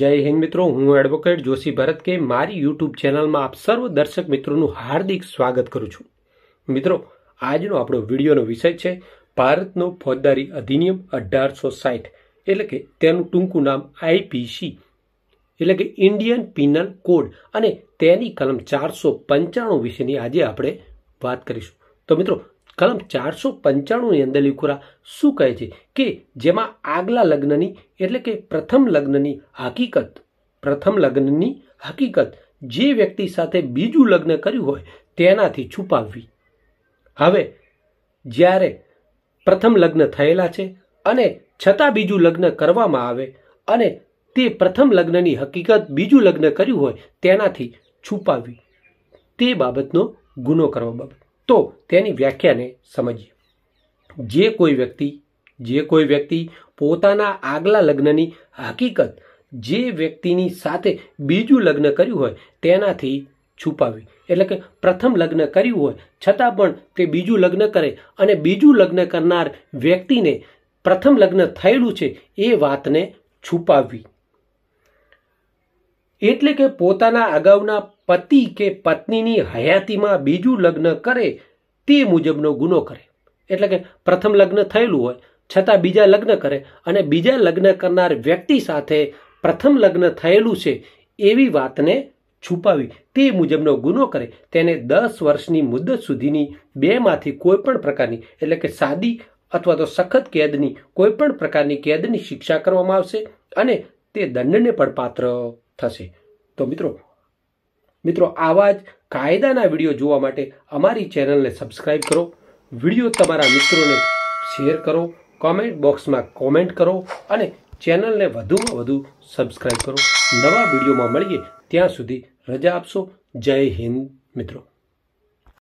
જય હિન્દ મિત્રો હું એડવોકેટ જોશી ભરત કે મારી યુટ્યુબ ચેનલમાં આપ સર્વ દર્શક મિત્રોનું હાર્દિક સ્વાગત કરું છું મિત્રો આજનો આપણો વિડીયોનો વિષય છે ભારતનો ફોજદારી અધિનિયમ અઢારસો સાઠ એટલે કે તેનું ટૂંકું નામ આઈપીસી એટલે કે ઇન્ડિયન પિનલ કોડ અને તેની કલમ ચારસો પંચાણું વિશેની આજે આપણે વાત કરીશું તો મિત્રો કલમ ચારસો પંચાણુંની અંદર લિખુરા શું કહે છે કે જેમાં આગલા લગ્નની એટલે કે પ્રથમ લગ્નની હકીકત પ્રથમ લગ્નની હકીકત જે વ્યક્તિ સાથે બીજું લગ્ન કર્યું હોય તેનાથી છુપાવવી હવે જ્યારે પ્રથમ લગ્ન થયેલા છે અને છતાં બીજું લગ્ન કરવામાં આવે અને તે પ્રથમ લગ્નની હકીકત બીજું લગ્ન કર્યું હોય તેનાથી છુપાવવી તે બાબતનો ગુનો કરવા બાબત તો તેની વ્યાખ્યાને સમજીએ જે કોઈ વ્યક્તિ જે કોઈ વ્યક્તિ પોતાના આગલા લગ્નની હકીકત જે વ્યક્તિની સાથે બીજું લગ્ન કર્યું હોય તેનાથી છુપાવી એટલે કે પ્રથમ લગ્ન કર્યું હોય છતાં પણ તે બીજું લગ્ન કરે અને બીજું લગ્ન કરનાર વ્યક્તિને પ્રથમ લગ્ન થયેલું છે એ વાતને છુપાવવી એટલે કે પોતાના અગાઉના પતિ કે પત્નીની હયાતીમાં બીજું લગ્ન કરે તે મુજબનો ગુનો કરે એટલે કે પ્રથમ લગ્ન થયેલું હોય છતાં બીજા લગ્ન કરે અને બીજા લગ્ન કરનાર વ્યક્તિ સાથે પ્રથમ લગ્ન થયેલું છે એવી વાતને છુપાવી તે મુજબનો ગુનો કરે તેને દસ વર્ષની મુદત સુધીની બેમાંથી કોઈપણ પ્રકારની એટલે કે સાદી અથવા તો સખત કેદની કોઈપણ પ્રકારની કેદની શિક્ષા કરવામાં આવશે અને તે દંડને પણ પાત્ર થશે તો મિત્રો મિત્રો આવા જ કાયદાના વિડીયો જોવા માટે અમારી ચેનલને સબસ્ક્રાઈબ કરો વિડીયો તમારા મિત્રોને શેર કરો કોમેન્ટ બોક્સમાં કોમેન્ટ કરો અને ચેનલને વધુમાં વધુ સબસ્ક્રાઈબ કરો નવા વિડીયોમાં મળીએ ત્યાં સુધી રજા આપશો જય હિન્દ મિત્રો